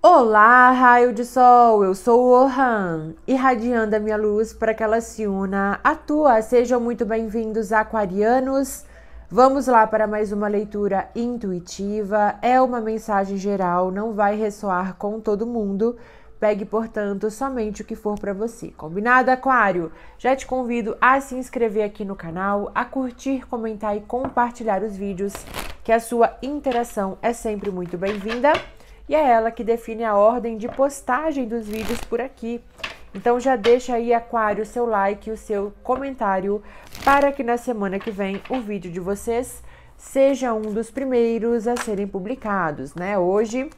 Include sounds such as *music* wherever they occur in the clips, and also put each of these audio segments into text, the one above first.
Olá, raio de sol, eu sou o Ohan, irradiando a minha luz para que ela se una à tua. Sejam muito bem-vindos, aquarianos. Vamos lá para mais uma leitura intuitiva. É uma mensagem geral, não vai ressoar com todo mundo. Pegue, portanto, somente o que for para você. Combinado, Aquário? Já te convido a se inscrever aqui no canal, a curtir, comentar e compartilhar os vídeos, que a sua interação é sempre muito bem-vinda e é ela que define a ordem de postagem dos vídeos por aqui. Então já deixa aí, Aquário, o seu like o seu comentário para que na semana que vem o vídeo de vocês seja um dos primeiros a serem publicados, né? Hoje,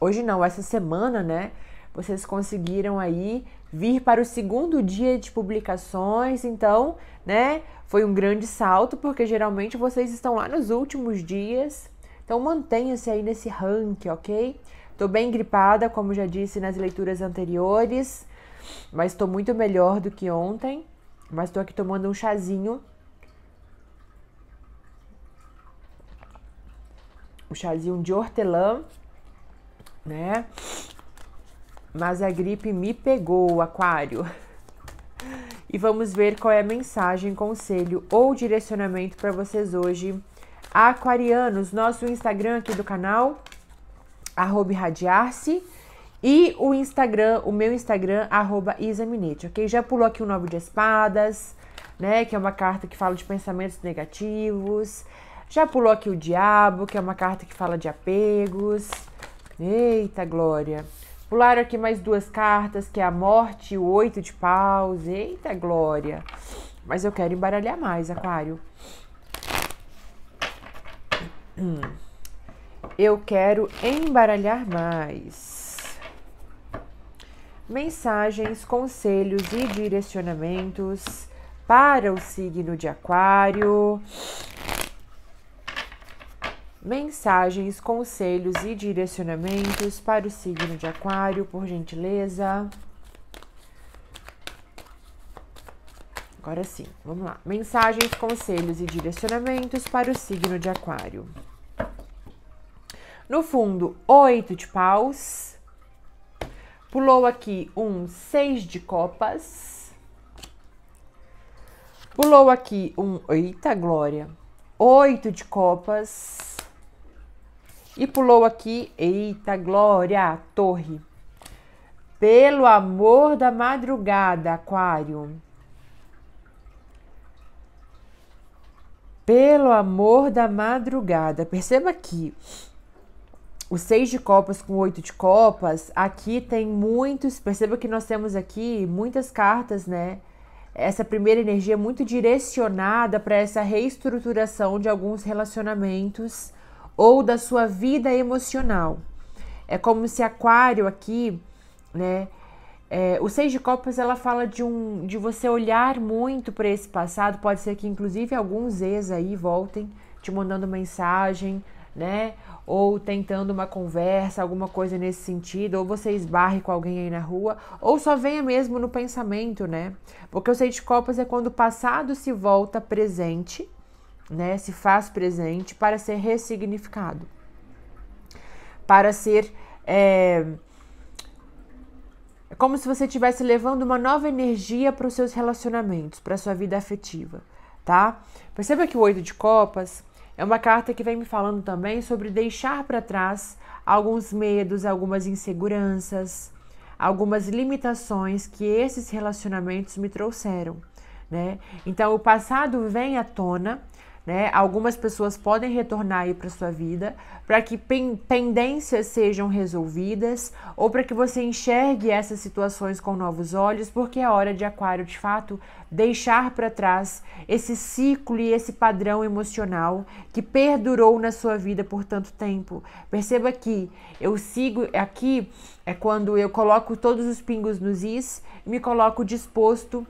hoje não, essa semana, né? Vocês conseguiram aí vir para o segundo dia de publicações, então, né? Foi um grande salto, porque geralmente vocês estão lá nos últimos dias então mantenha-se aí nesse ranking, ok? Tô bem gripada, como já disse nas leituras anteriores, mas estou muito melhor do que ontem. Mas estou aqui tomando um chazinho. Um chazinho de hortelã, né? Mas a gripe me pegou, aquário. *laughs* E vamos ver qual é a mensagem, conselho ou direcionamento para vocês hoje Aquarianos, nosso Instagram aqui do canal, arroba irradiar-se. E o Instagram, o meu Instagram, arroba isaminete, ok? Já pulou aqui o nove de espadas, né? Que é uma carta que fala de pensamentos negativos. Já pulou aqui o diabo, que é uma carta que fala de apegos. Eita glória! Pularam aqui mais duas cartas, que é a morte e o oito de paus. Eita glória! Mas eu quero embaralhar mais, aquário. Hum. Eu quero embaralhar mais. Mensagens, conselhos e direcionamentos para o signo de Aquário. Mensagens, conselhos e direcionamentos para o signo de Aquário, por gentileza. Agora sim, vamos lá. Mensagens, conselhos e direcionamentos para o signo de Aquário. No fundo, oito de paus. Pulou aqui um seis de copas. Pulou aqui um. Eita, Glória! Oito de copas. E pulou aqui. Eita, Glória! Torre. Pelo amor da madrugada, Aquário. Pelo amor da madrugada. Perceba aqui. O seis de copas com oito de copas, aqui tem muitos. Perceba que nós temos aqui muitas cartas, né? Essa primeira energia é muito direcionada para essa reestruturação de alguns relacionamentos ou da sua vida emocional. É como se Aquário aqui, né? É, o Seis de Copas ela fala de um de você olhar muito para esse passado. Pode ser que inclusive alguns ex aí voltem te mandando mensagem, né? Ou tentando uma conversa, alguma coisa nesse sentido, ou você esbarre com alguém aí na rua, ou só venha mesmo no pensamento, né? Porque o Seis de Copas é quando o passado se volta presente, né? Se faz presente para ser ressignificado, para ser é, é como se você estivesse levando uma nova energia para os seus relacionamentos, para a sua vida afetiva, tá? Perceba que o Oito de Copas é uma carta que vem me falando também sobre deixar para trás alguns medos, algumas inseguranças, algumas limitações que esses relacionamentos me trouxeram, né? Então o passado vem à tona né? Algumas pessoas podem retornar aí para sua vida para que pendências sejam resolvidas ou para que você enxergue essas situações com novos olhos, porque é hora de Aquário de fato deixar para trás esse ciclo e esse padrão emocional que perdurou na sua vida por tanto tempo. Perceba que eu sigo aqui é quando eu coloco todos os pingos nos is, me coloco disposto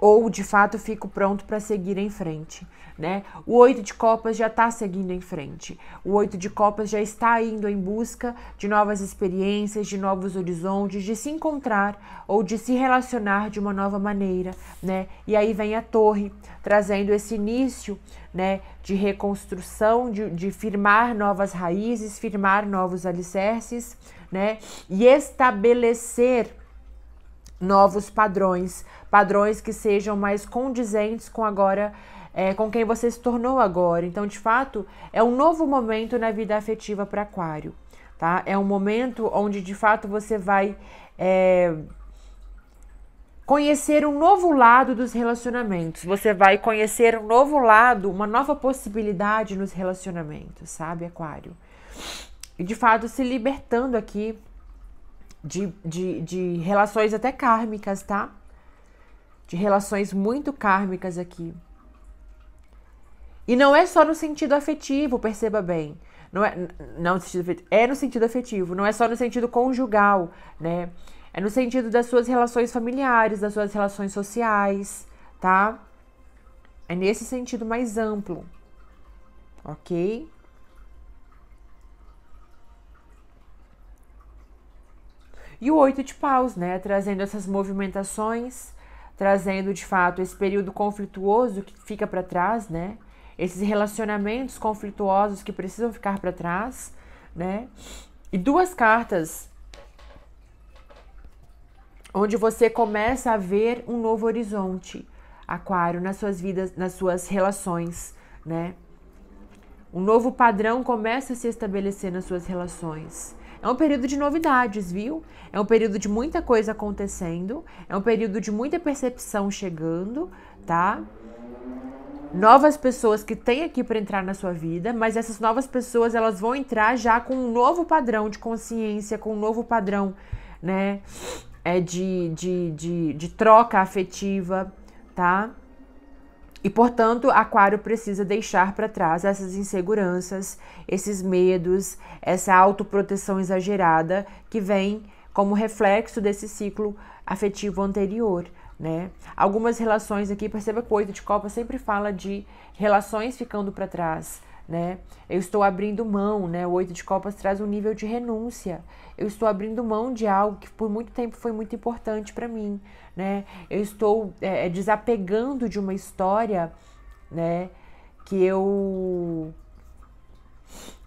ou de fato fico pronto para seguir em frente, né? O oito de copas já está seguindo em frente. O oito de copas já está indo em busca de novas experiências, de novos horizontes, de se encontrar ou de se relacionar de uma nova maneira, né? E aí vem a torre trazendo esse início, né? De reconstrução, de, de firmar novas raízes, firmar novos alicerces, né? E estabelecer novos padrões, padrões que sejam mais condizentes com agora, é, com quem você se tornou agora. Então, de fato, é um novo momento na vida afetiva para Aquário, tá? É um momento onde, de fato, você vai é, conhecer um novo lado dos relacionamentos. Você vai conhecer um novo lado, uma nova possibilidade nos relacionamentos, sabe, Aquário? E de fato se libertando aqui de, de, de relações até kármicas, tá? De relações muito kármicas aqui. E não é só no sentido afetivo, perceba bem. Não é, não no sentido afetivo, é no sentido afetivo, não é só no sentido conjugal, né? É no sentido das suas relações familiares, das suas relações sociais, tá? É nesse sentido mais amplo, ok? E o oito de paus, né? Trazendo essas movimentações, trazendo de fato esse período conflituoso que fica para trás, né? Esses relacionamentos conflituosos que precisam ficar para trás, né? E duas cartas onde você começa a ver um novo horizonte, Aquário, nas suas vidas, nas suas relações, né? Um novo padrão começa a se estabelecer nas suas relações. É um período de novidades, viu? É um período de muita coisa acontecendo, é um período de muita percepção chegando, tá? Novas pessoas que tem aqui para entrar na sua vida, mas essas novas pessoas elas vão entrar já com um novo padrão de consciência, com um novo padrão, né? É de, de, de, de troca afetiva, tá? E, portanto, Aquário precisa deixar para trás essas inseguranças, esses medos, essa autoproteção exagerada que vem como reflexo desse ciclo afetivo anterior. Né? Algumas relações aqui, perceba que o oito de copa sempre fala de relações ficando para trás, né? Eu estou abrindo mão, né? O oito de copas traz um nível de renúncia. Eu estou abrindo mão de algo que por muito tempo foi muito importante para mim, né? Eu estou é, é, desapegando de uma história, né? Que eu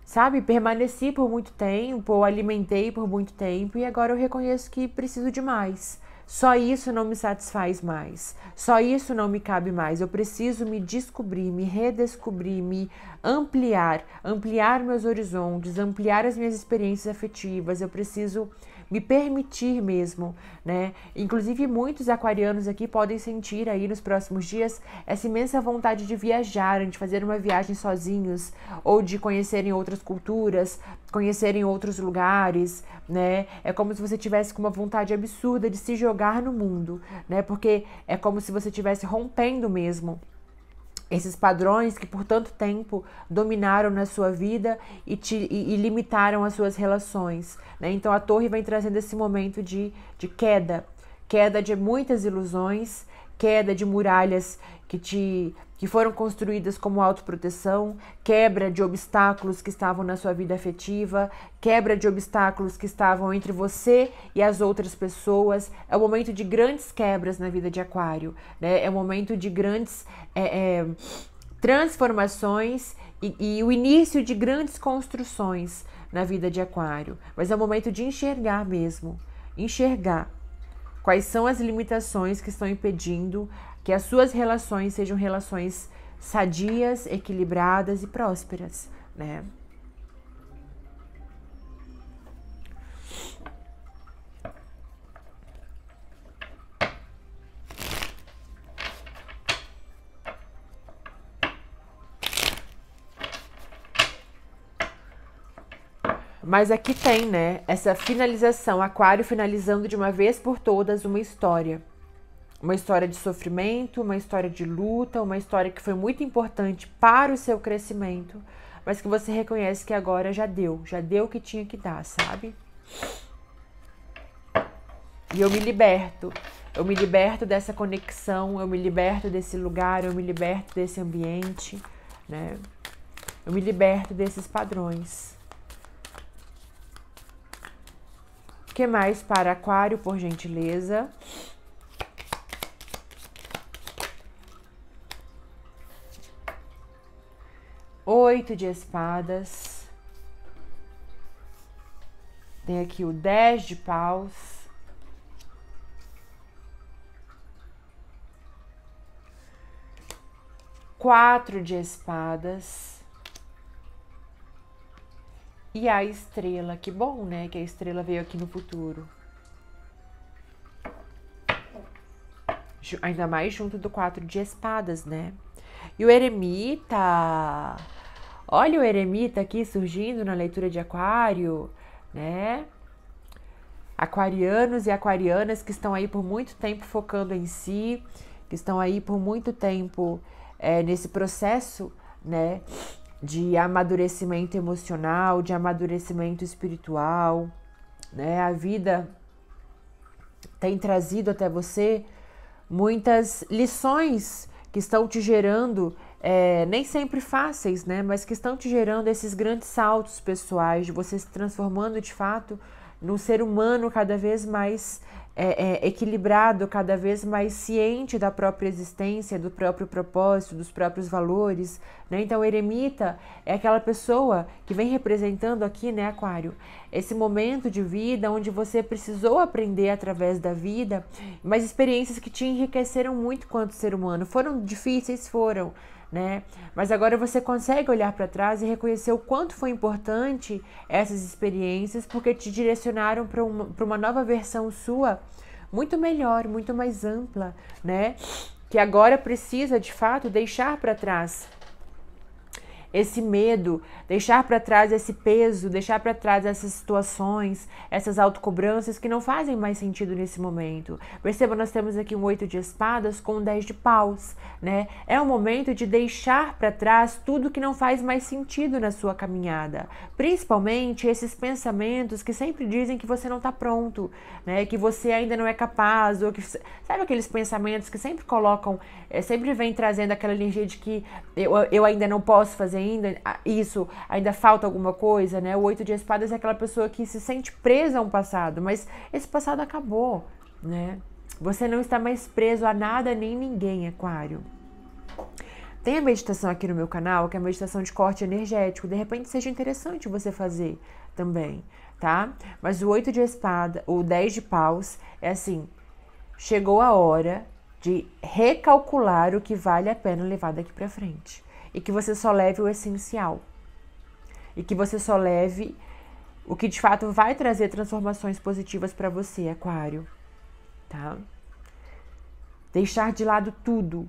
sabe, permaneci por muito tempo, alimentei por muito tempo e agora eu reconheço que preciso de mais. Só isso não me satisfaz mais. Só isso não me cabe mais. Eu preciso me descobrir, me redescobrir, me ampliar, ampliar meus horizontes, ampliar as minhas experiências afetivas. Eu preciso me permitir mesmo, né? Inclusive muitos aquarianos aqui podem sentir aí nos próximos dias essa imensa vontade de viajar, de fazer uma viagem sozinhos ou de conhecerem outras culturas, conhecerem outros lugares, né? É como se você tivesse com uma vontade absurda de se jogar no mundo, né? Porque é como se você estivesse rompendo mesmo esses padrões que por tanto tempo dominaram na sua vida e, te, e, e limitaram as suas relações. Né? Então a torre vem trazendo esse momento de, de queda queda de muitas ilusões, queda de muralhas que te que foram construídas como autoproteção, quebra de obstáculos que estavam na sua vida afetiva, quebra de obstáculos que estavam entre você e as outras pessoas. É um momento de grandes quebras na vida de Aquário, né? É um momento de grandes é, é, transformações e, e o início de grandes construções na vida de Aquário. Mas é um momento de enxergar mesmo, enxergar quais são as limitações que estão impedindo que as suas relações sejam relações sadias, equilibradas e prósperas, né? Mas aqui tem, né? Essa finalização, Aquário finalizando de uma vez por todas uma história uma história de sofrimento, uma história de luta, uma história que foi muito importante para o seu crescimento, mas que você reconhece que agora já deu, já deu o que tinha que dar, sabe? E eu me liberto. Eu me liberto dessa conexão, eu me liberto desse lugar, eu me liberto desse ambiente, né? Eu me liberto desses padrões. O que mais para Aquário, por gentileza? oito de espadas. Tem aqui o dez de paus. Quatro de espadas. E a estrela, que bom, né? Que a estrela veio aqui no futuro. Ainda mais junto do quatro de espadas, né? E o eremita. Olha o eremita aqui surgindo na leitura de Aquário, né? Aquarianos e aquarianas que estão aí por muito tempo focando em si, que estão aí por muito tempo é, nesse processo, né? De amadurecimento emocional, de amadurecimento espiritual, né? A vida tem trazido até você muitas lições que estão te gerando, é, nem sempre fáceis, né? Mas que estão te gerando esses grandes saltos pessoais, de você se transformando de fato num ser humano cada vez mais é, é, equilibrado, cada vez mais ciente da própria existência, do próprio propósito, dos próprios valores. Né? Então, o eremita é aquela pessoa que vem representando aqui, né, Aquário, esse momento de vida onde você precisou aprender através da vida, mas experiências que te enriqueceram muito quanto ser humano. Foram difíceis, foram, né? Mas agora você consegue olhar para trás e reconhecer o quanto foi importante essas experiências, porque te direcionaram para uma, uma nova versão sua, muito melhor, muito mais ampla, né? Que agora precisa de fato deixar para trás esse medo, deixar para trás esse peso, deixar para trás essas situações, essas autocobranças que não fazem mais sentido nesse momento. Perceba, nós temos aqui um oito de espadas com um dez de paus, né? É o momento de deixar para trás tudo que não faz mais sentido na sua caminhada, principalmente esses pensamentos que sempre dizem que você não está pronto, né? Que você ainda não é capaz, ou que sabe aqueles pensamentos que sempre colocam, eh, sempre vem trazendo aquela energia de que eu, eu ainda não posso fazer ainda isso, ainda falta alguma coisa, né? O oito de espadas é aquela pessoa que se sente presa a um passado, mas esse passado acabou, né? Você não está mais preso a nada nem ninguém, Aquário. Tem a meditação aqui no meu canal, que é a meditação de corte energético. De repente seja interessante você fazer também, tá? Mas o oito de espada, o dez de paus, é assim: chegou a hora de recalcular o que vale a pena levar daqui para frente e que você só leve o essencial. E que você só leve o que de fato vai trazer transformações positivas para você, Aquário, tá? Deixar de lado tudo,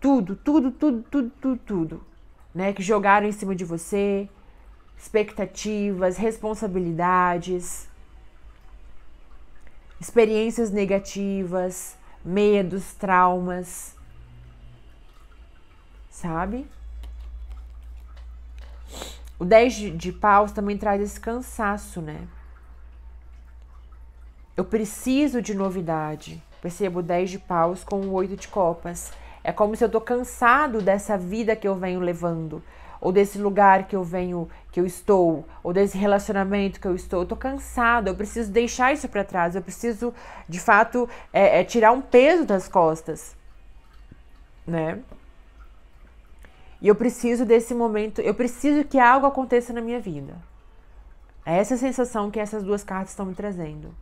tudo, tudo, tudo, tudo, tudo, tudo, né? Que jogaram em cima de você, expectativas, responsabilidades, experiências negativas, medos, traumas, sabe? O 10 de paus também traz esse cansaço, né? Eu preciso de novidade. Percebo o 10 de paus com o 8 de copas. É como se eu tô cansado dessa vida que eu venho levando, ou desse lugar que eu venho, que eu estou, ou desse relacionamento que eu estou. Eu tô cansado, eu preciso deixar isso para trás, eu preciso, de fato, é, é tirar um peso das costas, né? E eu preciso desse momento, eu preciso que algo aconteça na minha vida. É essa sensação que essas duas cartas estão me trazendo,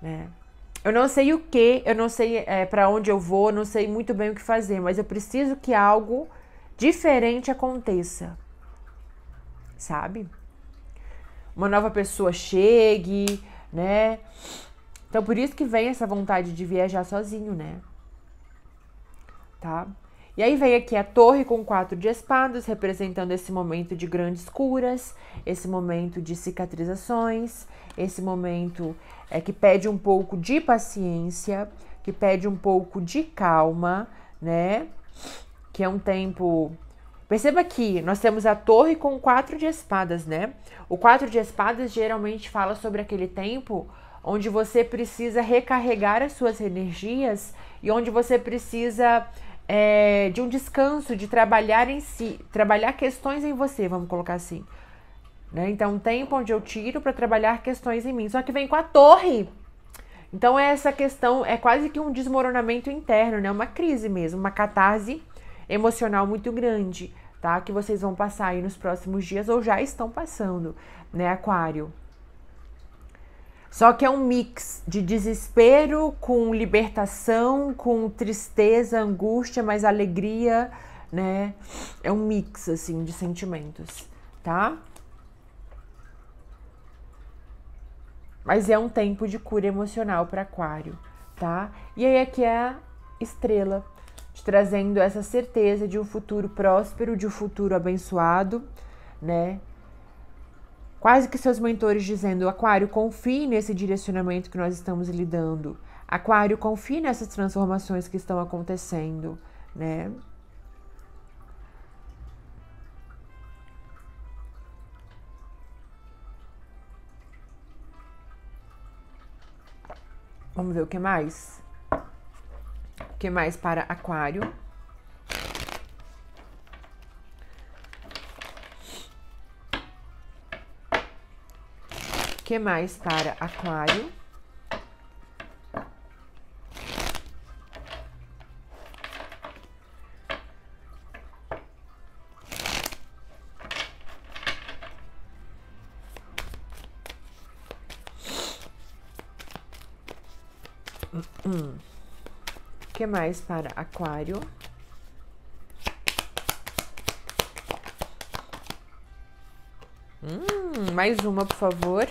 né? Eu não sei o que, eu não sei é, para onde eu vou, não sei muito bem o que fazer, mas eu preciso que algo diferente aconteça, sabe? Uma nova pessoa chegue, né? Então por isso que vem essa vontade de viajar sozinho, né? Tá? E aí vem aqui a torre com quatro de espadas, representando esse momento de grandes curas, esse momento de cicatrizações, esse momento é, que pede um pouco de paciência, que pede um pouco de calma, né? Que é um tempo. Perceba que nós temos a torre com quatro de espadas, né? O quatro de espadas geralmente fala sobre aquele tempo onde você precisa recarregar as suas energias e onde você precisa é, de um descanso, de trabalhar em si, trabalhar questões em você, vamos colocar assim. Né? Então, um tempo onde eu tiro para trabalhar questões em mim. Só que vem com a torre. Então, é essa questão é quase que um desmoronamento interno, né? Uma crise mesmo, uma catarse emocional muito grande, tá? Que vocês vão passar aí nos próximos dias ou já estão passando, né, Aquário? Só que é um mix de desespero com libertação, com tristeza, angústia, mas alegria, né? É um mix assim de sentimentos, tá? Mas é um tempo de cura emocional para Aquário, tá? E aí aqui é a estrela te trazendo essa certeza de um futuro próspero, de um futuro abençoado, né? Quase que seus mentores dizendo: Aquário, confie nesse direcionamento que nós estamos lidando. Aquário, confie nessas transformações que estão acontecendo, né? Vamos ver o que mais? O que mais para Aquário? que mais para aquário? que mais para aquário? Hum, mais uma, por favor.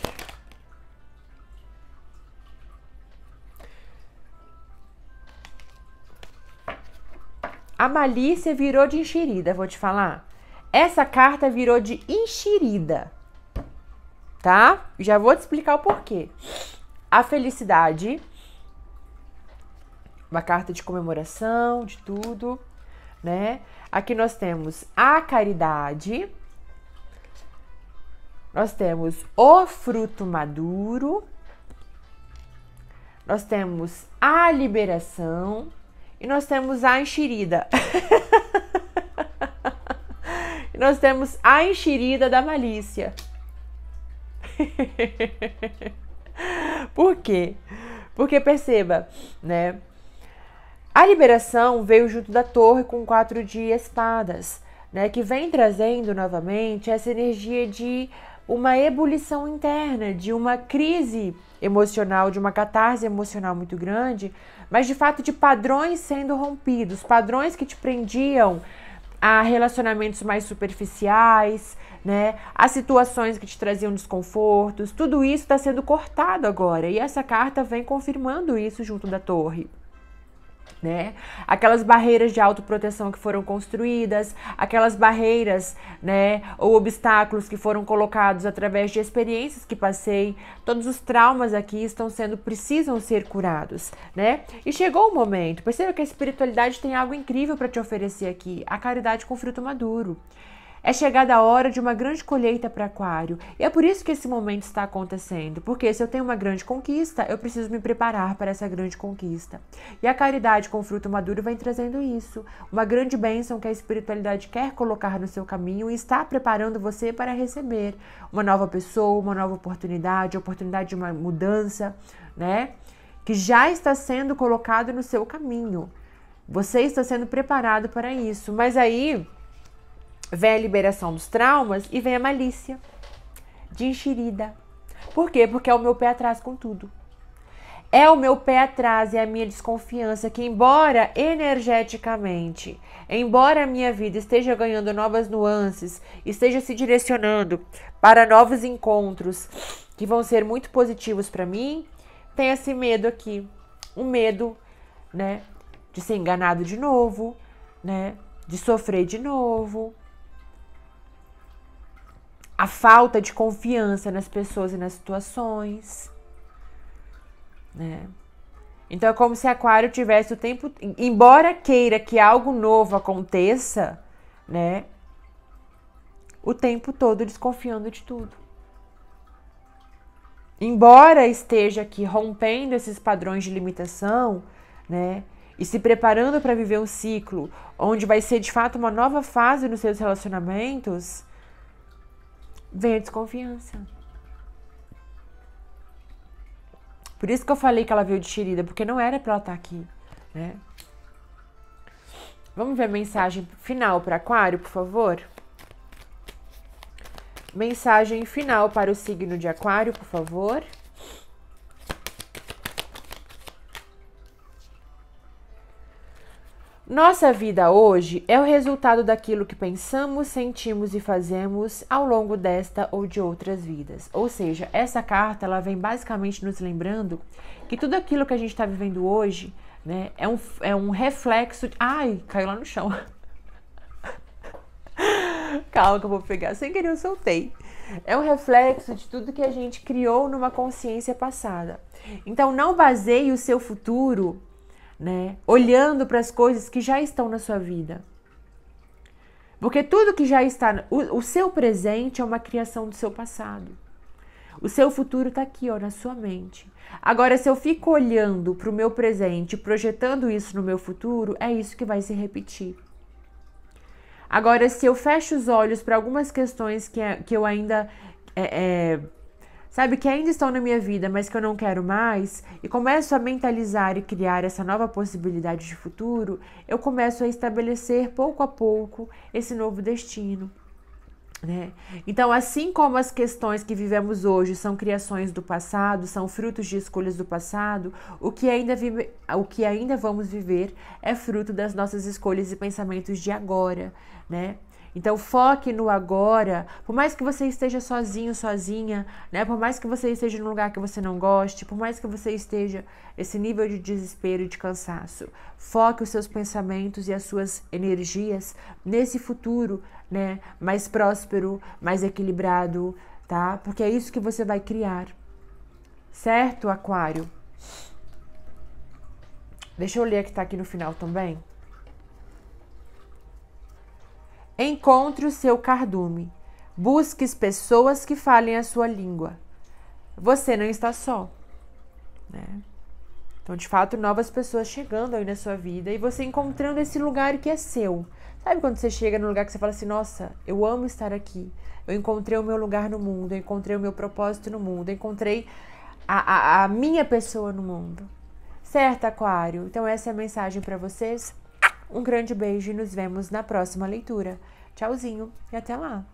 A malícia virou de enxerida, vou te falar. Essa carta virou de enxerida. Tá? Já vou te explicar o porquê. A felicidade, uma carta de comemoração, de tudo, né? Aqui nós temos a caridade, nós temos o fruto maduro, nós temos a liberação, e nós temos a enxerida. *laughs* e nós temos a enxerida da malícia. *laughs* Por quê? Porque perceba, né? A liberação veio junto da torre com quatro de espadas, né? Que vem trazendo novamente essa energia de uma ebulição interna, de uma crise emocional, de uma catarse emocional muito grande, mas de fato de padrões sendo rompidos, padrões que te prendiam a relacionamentos mais superficiais, né? A situações que te traziam desconfortos, tudo isso está sendo cortado agora. E essa carta vem confirmando isso junto da torre né? Aquelas barreiras de autoproteção que foram construídas, aquelas barreiras, né, ou obstáculos que foram colocados através de experiências que passei, todos os traumas aqui estão sendo precisam ser curados, né? E chegou o momento. Perceba que a espiritualidade tem algo incrível para te oferecer aqui, a caridade com fruto maduro. É chegada a hora de uma grande colheita para Aquário. E é por isso que esse momento está acontecendo, porque se eu tenho uma grande conquista, eu preciso me preparar para essa grande conquista. E a caridade com fruto maduro vem trazendo isso, uma grande bênção que a espiritualidade quer colocar no seu caminho e está preparando você para receber uma nova pessoa, uma nova oportunidade, oportunidade de uma mudança, né? Que já está sendo colocado no seu caminho. Você está sendo preparado para isso. Mas aí Vem a liberação dos traumas e vem a malícia de enxerida. Por quê? Porque é o meu pé atrás com tudo. É o meu pé atrás e a minha desconfiança que, embora energeticamente, embora a minha vida esteja ganhando novas nuances, esteja se direcionando para novos encontros que vão ser muito positivos para mim, tem esse medo aqui, um medo, né, de ser enganado de novo, né, de sofrer de novo, a falta de confiança nas pessoas e nas situações, né? Então é como se Aquário tivesse o tempo, embora queira que algo novo aconteça, né? O tempo todo desconfiando de tudo. Embora esteja aqui rompendo esses padrões de limitação, né? E se preparando para viver um ciclo onde vai ser de fato uma nova fase nos seus relacionamentos, veio desconfiança. Por isso que eu falei que ela veio de xerida, porque não era pra ela estar tá aqui, né? Vamos ver a mensagem final para Aquário, por favor? Mensagem final para o signo de Aquário, por favor. Nossa vida hoje é o resultado daquilo que pensamos, sentimos e fazemos ao longo desta ou de outras vidas. Ou seja, essa carta ela vem basicamente nos lembrando que tudo aquilo que a gente está vivendo hoje né, é, um, é um reflexo. De... Ai, caiu lá no chão. *laughs* Calma que eu vou pegar. Sem querer eu soltei. É um reflexo de tudo que a gente criou numa consciência passada. Então não baseie o seu futuro né? Olhando para as coisas que já estão na sua vida. Porque tudo que já está, o, o seu presente é uma criação do seu passado. O seu futuro está aqui, ó, na sua mente. Agora, se eu fico olhando para o meu presente, projetando isso no meu futuro, é isso que vai se repetir. Agora, se eu fecho os olhos para algumas questões que, é, que eu ainda é, é, sabe, que ainda estão na minha vida, mas que eu não quero mais, e começo a mentalizar e criar essa nova possibilidade de futuro, eu começo a estabelecer pouco a pouco esse novo destino. Né? Então, assim como as questões que vivemos hoje são criações do passado, são frutos de escolhas do passado, o que ainda, vive, o que ainda vamos viver é fruto das nossas escolhas e pensamentos de agora. Né? Então foque no agora. Por mais que você esteja sozinho, sozinha, né? Por mais que você esteja num lugar que você não goste, por mais que você esteja esse nível de desespero e de cansaço, foque os seus pensamentos e as suas energias nesse futuro, né? Mais próspero, mais equilibrado, tá? Porque é isso que você vai criar. Certo, aquário? Deixa eu ler que tá aqui no final também. Encontre o seu cardume. Busque pessoas que falem a sua língua. Você não está só. Né? Então, de fato, novas pessoas chegando aí na sua vida e você encontrando esse lugar que é seu. Sabe quando você chega num lugar que você fala assim: nossa, eu amo estar aqui. Eu encontrei o meu lugar no mundo, eu encontrei o meu propósito no mundo, eu encontrei a, a, a minha pessoa no mundo. Certo, Aquário? Então, essa é a mensagem para vocês. Um grande beijo e nos vemos na próxima leitura. Tchauzinho e até lá!